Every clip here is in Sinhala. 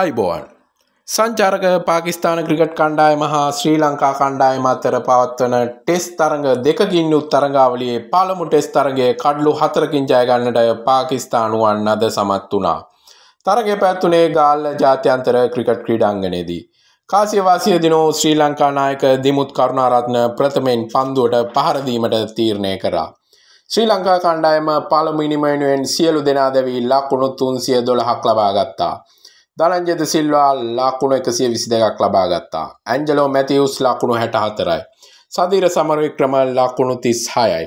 අයිබෝන් සංචාරක පාකිස්ාන ක්‍රිකට් කණ්ඩායම හා ශ්‍රී ලංකා කණ්ඩායම අතර පවත්වන ටෙස් තරඟ දෙකකින් යුත් තරඟාවලියේ පළමු ටෙස් තරගේ කඩ්ලු හතරකින් ජයගන්නටය පාකිස්ථානුවන් අද සමත් වුණා. තරගේ පැත්තුනේ ගාල්ල ජාත්‍යන්තර ක්‍රිකට් ක්‍රීඩංගනයේදී. කාසියවාසිය දිනෝ ශ්‍රී ලංකානායක දිමුත් කරුණාරත්න ප්‍රථමෙන් පන්දුවට පහරදීමට තීරණය කරා. ශ්‍රී ලංකා කණ්ඩායම පළමිනිමයිනුවෙන් සියලු දෙනා දැවී ලක්කුණු තුන්සිය දොළහක් ලබාගත්තා. දලංජද සිල්වා ලකුණු එකසිය විසි දෙකක් ලබා ගත්තා. ඇන්ජලෝ මැතිවස් ලකුණු හැටහතරයි. සදිර සමරවික්‍රම ලකුණු තිස් හයයි.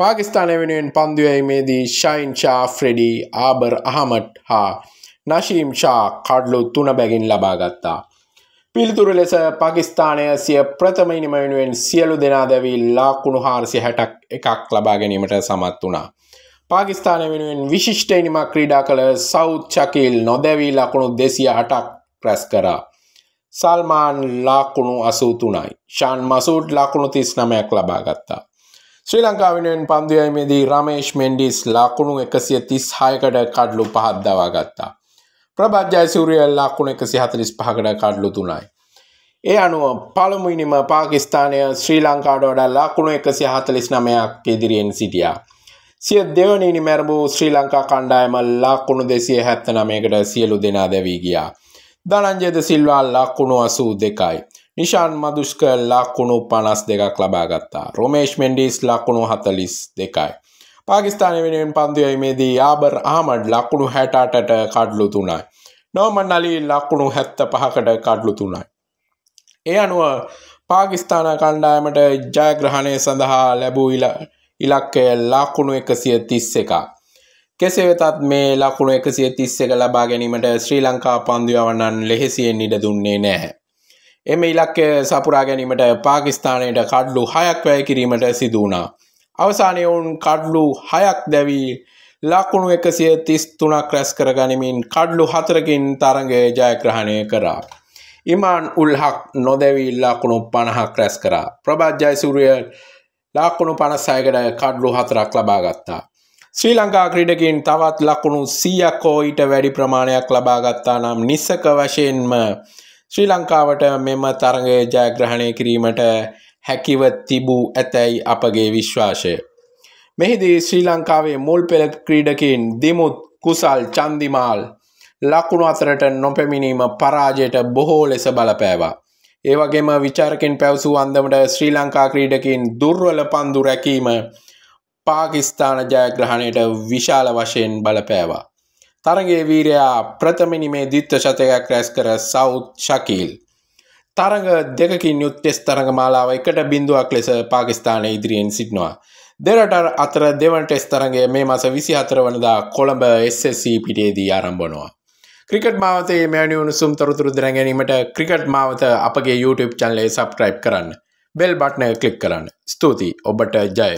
පාකිස්ාන වෙනුවෙන් පන්දුවීමේදී ශයින් ෂා ෆ්‍රෙඩී ආබර් අහමට් හා නශීම් ෂා කඩ්ලු තුන බැගින් ලබා ගත්තා. පිළිතුරු ලෙස පකිස්ථානය සිය ප්‍රථමයිනිම වෙනුවෙන් සියලු දෙනා දැවී ලාකුණු හාරසි හැටක් එකක් ලබා ගැනීමට සමත් වනා. පාකිස්ානය වෙනුවෙන් විශිෂ්ටයිනිමක් ක්‍රීඩා කළ සෞද් චකිල් නොදැවී ලකුණු දෙසිය අටක් රැස් කරා. සල්මාන් ලාකුණු අසූතුනයි. ශාන් මසූඩ් ලකුණු තිස් නමයක් ලබාගත්තා. ශ්‍රී ලංකාවෙනුවෙන් පන්දුයයිමේදී රමේෂ් මෙන්ඩිස් ලාකුණු එකසිය තිස් හයකට කඩ්ලු පහත් දවාගත්තා. ප්‍රභජ්ජය සූරියල් ලාකුණු එකසි හතලිස් පහකට කඩ්ලු තුනයි. ඒ අනුව පළමුයිනිම පාකිස්ානය ශ්‍රී ලංකාඩ වඩා ලාකුණු එකසි හතලිස් නමයක් ඉදිරියෙන් සිටියා. සිය දෙවනීනි මැරබූ ශ්‍රී ලංකා කණ්ඩායම ලක්කුණු දෙසිය හැත්ත නමයකට සියලු දෙනා දැවී ගියා. දනංජයද සිල්වා ලක්කුණු අසූ දෙකයි. නිශාන් මදුෂ්ක ලක්කුණු පනස් දෙකක් ලබාගත්තා. රොමේෂ් මෙන්ඩිස් ලක්කුණු හතලිස් දෙකයි. පාකිස්ාන වෙනුවෙන් පන්දුයයිමේදී ආබර් ආමඩ් ලක්කුණු හැටාටට කඩ්ලු තුනයි. නොමන්නලී ලක්කුණු හැත්ත පහකට කඩ්ලු තුනයි. ඒ අනුව පාකිස්ථාන කණ්ඩායමට ජයග්‍රහණය සඳහා ලැබූ ඉලා ඉලක්කය ලකුණු එකසිය තිස්ස එක. කෙසේ වෙතත් මේ ලකුණු එකසිය තිස්ස එක ලබා ගැනීමට ශ්‍රී ලංකා පන්දුයවන්නන් ලෙහෙසියෙන් ඉඩ දුන්නේ නෑ. එම ඉලක්කය සපුරා ගැනීමට පාකිස්ථානයට කඩ්ලු හයක් වැය කිරීමට සිදුවනා. අවසානය ඔවුන් කඩ්ලු හයක් දැවී ලකුණු එකසිය තිස් තුනක් රැස් කර ගනිමින් කඩ්ලු හතරකින් තරගේ ජයග්‍රහණය කරා. ඉමාන් උල්හක් නොදැවී ලකුණු පණහක් රැස් කරා. ප්‍රභාජ්ජයිසුරිය ලක්කුණු පනස්සයකට කඩ්ලු හතරක් ලබා ගත්තා. ශ්‍රී ලංකා ක්‍රීඩකින් තවත් ලකුණු සීයක්කෝ ඊට වැඩි ප්‍රමාණයක් ලබාගත්තා නම් නිස්සක වශයෙන්ම ශ්‍රී ලංකාවට මෙම තරගය ජයග්‍රහණය කිරීමට හැකිව තිබූ ඇතැයි අපගේ විශ්වාසය. මෙහිදී ශ්‍රී ලංකාවේ මුල් පෙළ ක්‍රීඩකින් දිමුත් කුසල් චන්දිමාල් ලකුණු අතරට නොපැමිණීම පරාජයට බොහෝ ලෙස බලපෑවා. ඒවගේම විචාරකින් පැවසූ අන්දමට ශ්‍රී ලංකා ක්‍රීඩකින් දුර්වල පන්දු රැකීම පාකිස්ථාන ජයග්‍රහණයට විශාල වශයෙන් බලපෑවා. තරගේ වීරයා ප්‍රථමිනිමේ දිත්ත ශතයක් රැස් කර සෞත් ශකීල්. තරග දෙකින් යුත්තෙස් තරග මාලාව එකට බිඳුවක් ලෙස පාකිස්ථාන ඉදිරියෙන් සිටිනවා. දෙරට අතර දෙවන්ටෙස් තරගේ මේ මස විසි අතර වනදා කොළඹ SSC පිටේදී ආරම්භනවා. ක්‍රිකට් මාවතේ මෑනි උණුසුම් තොරතුරු දැනගැනීමට ක්‍රිකට් මාවත අපගේ YouTube චැනලේ සබස්ක්‍රයිබ් කරන්න. බෙල් බට්නය කලික් කරන්න. ස්තුතියි ඔබට ජය.